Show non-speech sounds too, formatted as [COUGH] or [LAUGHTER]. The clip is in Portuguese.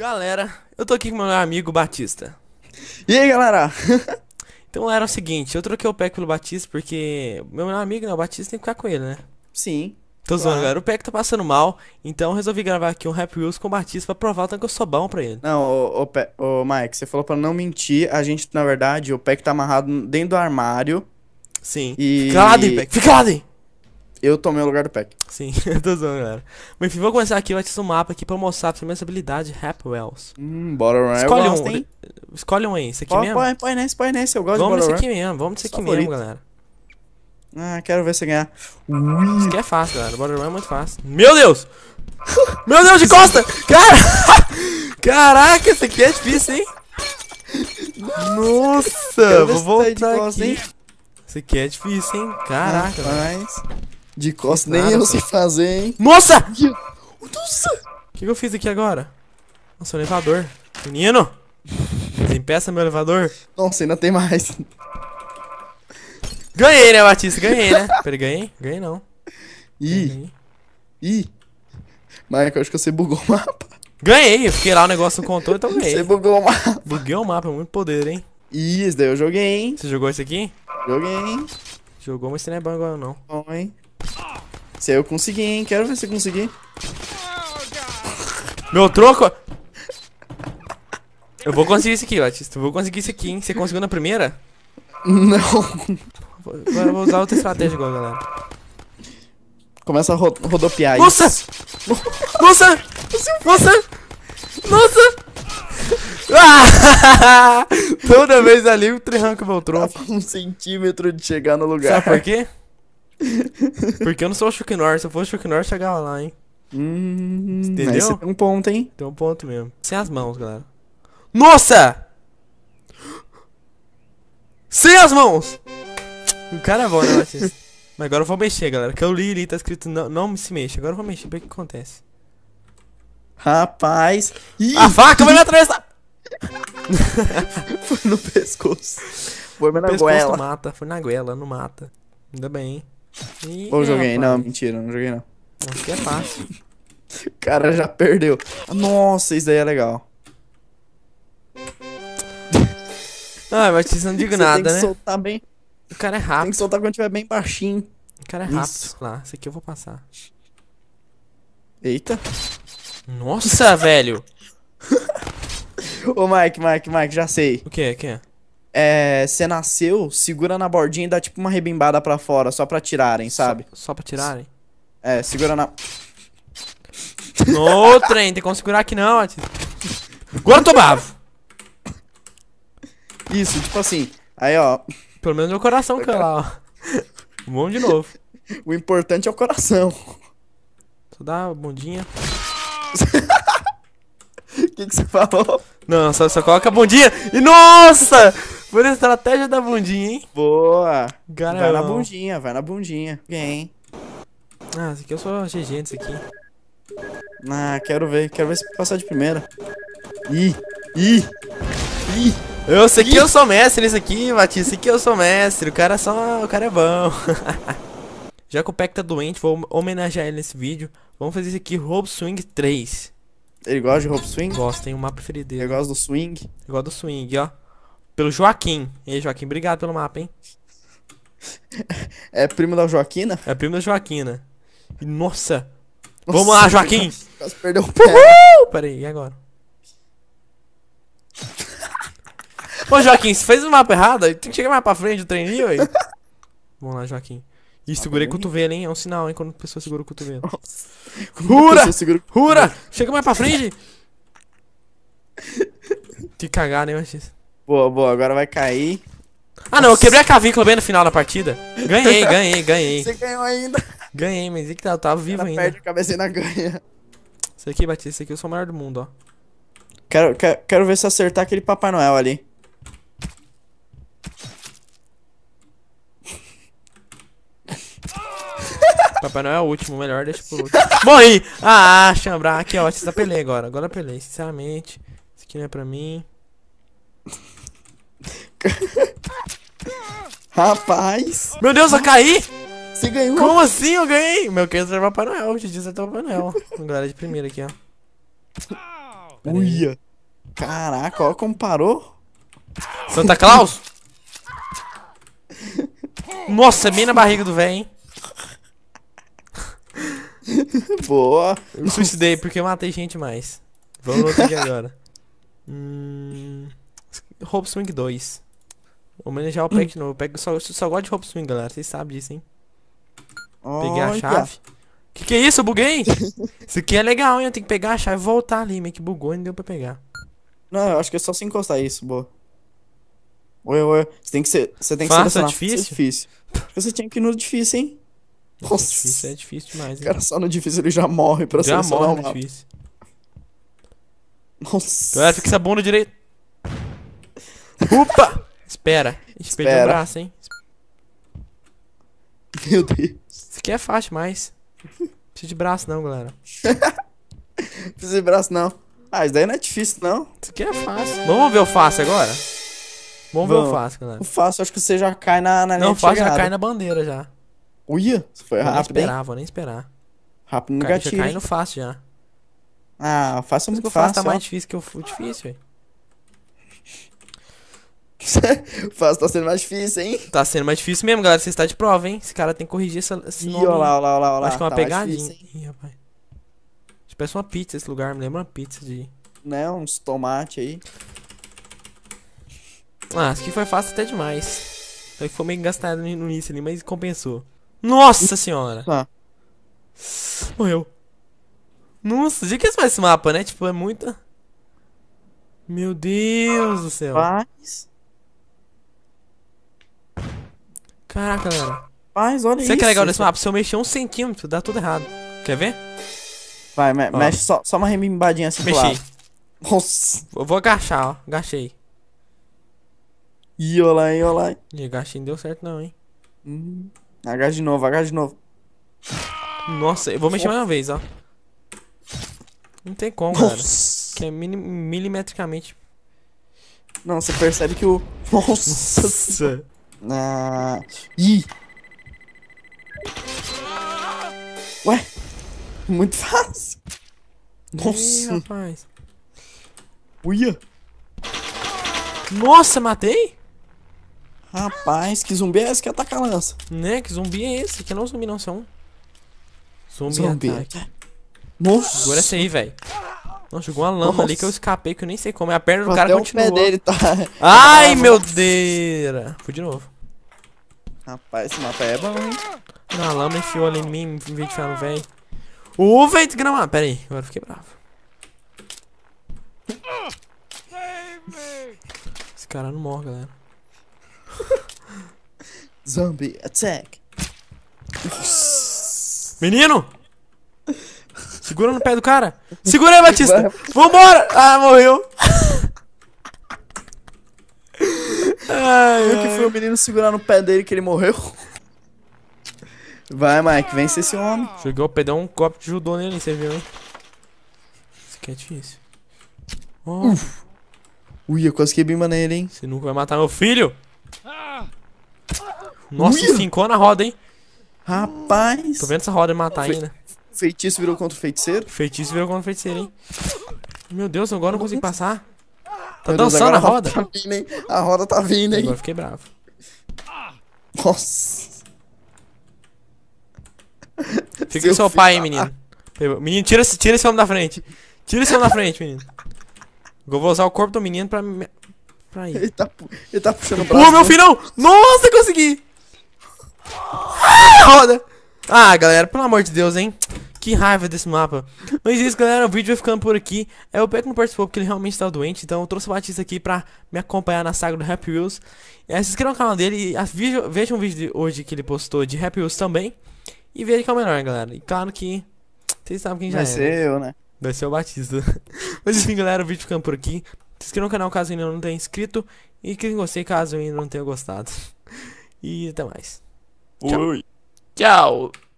Galera, eu tô aqui com meu amigo Batista. E aí, galera? [LAUGHS] então, era é o seguinte, eu troquei o PEC pelo Batista porque meu melhor amigo, né, o Batista, tem que ficar com ele, né? Sim. Tô claro. zoando, galera. O PEC tá passando mal, então resolvi gravar aqui um Rap Wheels com o Batista pra provar o tanto que eu sou bom pra ele. Não, ô, ô, Mike, você falou pra não mentir. A gente, na verdade, o PEC tá amarrado dentro do armário. Sim. E... Fica lá, Pec. Fica lá, dentro. Eu tomei o lugar do pack. Sim, [LAUGHS] eu tô zoando, galera. Mas enfim, vou começar aqui, vai te um mapa aqui pra mostrar pra minha habilidade Wells. Hum, Bottle Escolhe um, gosto, Escolhe um aí, esse aqui mesmo? Põe, põe nesse, põe nesse, eu gosto vamos de Vamos nesse aqui mesmo, vamos nesse aqui mesmo, galera. Ah, quero ver você ganhar. Hum, isso aqui é fácil, galera. Bottle é muito fácil. Meu Deus! Meu Deus, de costa! Cara... [LAUGHS] Caraca, esse aqui é difícil, hein? Nossa, vou tá voltar costa, aqui. Hein? Isso aqui é difícil, hein? Caraca, Rapaz. Velho. De costas nem nada, eu sei fazer, hein? Moça! Nossa! O que, que eu fiz aqui agora? Nossa, o elevador. Menino! Desempeça meu elevador. Nossa, ainda tem mais. Ganhei, né, Batista? Ganhei, né? Peraí, ganhei? Ganhei não. Ih. Ih. Michael, acho que você bugou o mapa. Ganhei, eu fiquei lá, o negócio não contou, então ganhei. Você bugou o mapa. Buguei o mapa, é muito poder, hein? Ih, esse daí eu joguei, hein? Você jogou esse aqui? Joguei, hein? Jogou, mas você não é bom agora, não. Bom, hein? Se eu conseguir, hein? Quero ver se eu conseguir. [LAUGHS] Meu troco... Eu vou conseguir isso aqui, Batista. Eu vou conseguir isso aqui, hein? Você conseguiu na primeira? Não. Agora eu vou usar outra estratégia agora, galera. Começa a ro rodopiar Nossa! Isso. Nossa! Nossa! Nossa! Ah! [LAUGHS] Toda vez ali o trinranco meu tronco. Tá um centímetro de chegar no lugar. Sabe por quê? [LAUGHS] Porque eu não sou o Chuck Norris. Se eu fosse o Chuck Norris, chegava lá, hein? Hum, Entendeu? tem um ponto, hein? Tem um ponto mesmo. Sem as mãos, galera. Nossa! Sem as mãos! O cara é bom, né, Batista? [LAUGHS] Mas agora eu vou mexer, galera. Que eu li ali, tá escrito não, não se mexe. Agora eu vou mexer, ver o que acontece. Rapaz. Ih, a faca vai na testa! [LAUGHS] foi no pescoço. Foi na goela. mata, foi na goela, não mata. Ainda bem, hein? Ih, Ou joguei? Rapaz. Não, mentira, não joguei não. que é fácil. [LAUGHS] o cara já perdeu. Nossa, isso daí é legal. Ah, mas vocês não [LAUGHS] digam nada, tem que né? soltar bem. O cara é rápido. Tem que soltar quando tiver bem baixinho. O cara é rápido. Isso. Lá, esse aqui eu vou passar. Eita. Nossa, [LAUGHS] velho. Ô, Mike, Mike, Mike, já sei. O que é, o que é? é, você nasceu, segura na bordinha e dá tipo uma rebimbada pra fora, só pra tirarem, sabe? Só, só pra tirarem? É, segura na. Ô, trem, tem como segurar aqui não, Atis. Agora eu tô bravo! Isso, tipo assim. Aí, ó. Pelo menos meu coração cai lá, ó. Vamos de novo. O importante é o coração. Só dá a bundinha. O [LAUGHS] que, que você falou? Não, só, só coloca a bundinha e nossa! Por estratégia da bundinha, hein? Boa. Garão. Vai na bundinha, vai na bundinha. Quem? Ah, esse aqui eu sou GG disso aqui. Ah, quero ver. Quero ver se passar de primeira. Ih, ih, ih. Eu sei que eu sou mestre nesse aqui, Matias. Esse aqui eu sou mestre. O cara é só... O cara é bom. [LAUGHS] Já que o Peck tá doente, vou homenagear ele nesse vídeo. Vamos fazer isso aqui, Rope Swing 3. Ele gosta de Rope Swing? Gosta, tem o mapa preferido dele. Ele gosta do swing? Igual gosta do swing, ó. Pelo Joaquim. E aí, Joaquim, obrigado pelo mapa, hein? É primo da Joaquina? É primo da Joaquina. Nossa! Nossa Vamos lá, Joaquim! [LAUGHS] Quase perdeu o pé. Uhul! Pera aí, e agora? Pô, [LAUGHS] Joaquim, você fez o mapa errado? Tem que chegar mais pra frente do treininho aí. [LAUGHS] Vamos lá, Joaquim. Ih, segurei o cotovelo, hein? É um sinal, hein? Quando a pessoa segura o cotovelo. Rura! Segura... Rura! Chega mais pra frente! Te cagar, hein, né, Machista? Boa, boa, agora vai cair. Ah não, eu quebrei a cavícula bem no final da partida. Ganhei, [LAUGHS] ganhei, ganhei. Você ganhou ainda. Ganhei, mas o é que tá, eu tava vivo ainda. perde o cabeça e ainda ganha. Isso aqui, Batista, isso aqui eu sou o maior do mundo, ó. Quero, quero, quero ver se acertar aquele Papai Noel ali. [LAUGHS] Papai Noel é o último, melhor, deixa por último. [LAUGHS] Morri! Ah, chambrar, aqui ó, você pelei agora. Agora pelei, sinceramente. Isso aqui não é pra mim. [LAUGHS] Rapaz. Meu Deus, eu caí. Você ganhou. Como assim eu ganhei? Meu querido é Papai Noel. Te disse até o Papai Noel. Galera de primeira aqui, ó. Uia. Caraca, olha como parou. Santa Claus? Nossa, é bem na barriga do véi, hein? Boa. Eu me suicidei porque eu matei gente mais. Vamos no outro aqui agora. Hum... Hope Swing 2. Vou manejar o pack hum. novo. Eu só, só gosto de roupa swing, galera. Vocês sabem disso, hein? Peguei a chave. Que que é isso? Eu buguei? isso aqui é legal, hein? Eu tenho que pegar a chave e voltar ali. Meio que bugou e não deu pra pegar. Não, eu acho que é só se encostar isso, boa. Oi, oi. Você tem que ser. Você tem que Fácil, é difícil? É difícil. Você tinha que ir no difícil, hein? É Nossa. Difícil é difícil demais, hein? O cara só no difícil ele já morre pra já morre no difícil. Nossa. Galera, fica essa bunda direito. Opa! Espera. Espelha Espera. o braço, hein? [LAUGHS] Meu Deus. Isso aqui é fácil mais. Preciso de braço, não, galera. [LAUGHS] Preciso de braço, não. Ah, isso daí não é difícil, não. Isso aqui é fácil. Vamos ver o fácil agora? Vamos, Vamos. ver o fácil, galera. O fácil, acho que você já cai na, na Não, o fácil já cai na bandeira já. Uia, isso foi rápido. Eu nem esperar, hein? vou nem esperar. Rápido no Cara, gatilho. Já cai no fácil já. Ah, o fácil é muito fácil. O fácil tá mais difícil que o difícil, velho. [LAUGHS] Fácil tá sendo mais difícil, hein? Tá sendo mais difícil mesmo, galera. Você está de prova, hein? Esse cara tem que corrigir essa, esse Ih, nome. Olá, olá, olá, olá. Acho que é uma tá pegadinha. Difícil, Ih, uma pizza esse lugar, me lembra uma pizza de... Né, uns tomate aí. Ah, acho que foi fácil até demais. foi meio gastado no início ali, mas compensou. Nossa senhora! Ah. Morreu. Nossa, de que é esse mapa, né? Tipo, é muita... Meu Deus ah, do céu. Rapaz. Caraca, galera. Mas olha isso. Você que é legal nesse mapa? Se eu mexer um centímetro, dá tudo errado. Quer ver? Vai, me ó. mexe só, só uma rebimbadinha assim Mexi. lado. Nossa. Eu vou agachar, ó. Agachei. Ih, lá, hein, olá. Ih, agachei não deu certo não, hein. Hum. Agacha de novo, agacha de novo. Nossa, eu vou mexer mais uma vez, ó. Não tem como, Nossa. cara. Que é milimetricamente. Não, você percebe que o. Nossa! Nossa. Na. Ih! Ué? Muito fácil! Nossa! Ih, rapaz! Uia! Nossa, matei? Rapaz, que zumbi é esse que ataca a lança? Né? Que zumbi é esse? Que não é zumbi não são. É zumbi, zumbi. ataque. Nossa! agora é essa aí, velho. Não, jogou uma lama Nossa. ali que eu escapei, que eu nem sei como. A perna do cara Até continuou. O pé dele tá... Ai, meu Deus! Fui de novo. Rapaz, esse mapa é bom, hein? Na lama enfiou ali em mim, em vez de ficar no velho. Ô, velho desgramar. Ah, pera aí, agora fiquei bravo. Esse cara não morre, galera. Zombie attack. Menino! Segura no pé do cara. Segura aí, Batista. Vambora! Ah, morreu. Ai, eu que fui o menino segurar no pé dele que ele morreu. Vai, Mike, vence esse homem. Chegou, deu um copo de judô nele, você viu, hein? Isso aqui é difícil. Oh. Uf. Ui, eu quase quebrei nele, hein? Você nunca vai matar meu filho! Nossa, Ui. cincou na roda, hein? Rapaz! Tô vendo essa roda matar ainda. Feitiço virou contra o feiticeiro? Feitiço virou contra o feiticeiro, hein? Meu Deus, agora eu não consigo passar. Tá dançando a tá roda? Tá vindo, hein? A roda tá vindo, hein? Agora fiquei bravo. Nossa. Fica com seu pai, hein, menino. Menino, tira, tira esse homem da frente. Tira esse homem da frente, menino. Eu vou usar o corpo do menino pra... pra ir. Ele tá, ele tá puxando o braço. Ô, meu filho, não! Nossa, consegui! Ah, roda! Ah, galera, pelo amor de Deus, hein? Que raiva desse mapa. Mas é isso, galera. O vídeo vai ficando por aqui. É, o Peco não participou porque ele realmente tá doente. Então eu trouxe o Batista aqui pra me acompanhar na saga do Happy Wheels. É, se inscreva no canal dele e veja um vídeo hoje que ele postou de Happy Wheels também. E veja que é o melhor, galera. E claro que vocês sabem quem já vai é. Vai ser né? eu, né? Vai ser o Batista. [LAUGHS] Mas enfim, galera, o vídeo ficando por aqui. Se inscreva no canal caso ainda não tenha inscrito. E clique em gostei caso ainda não tenha gostado. [LAUGHS] E até mais. Tchau. Tchau.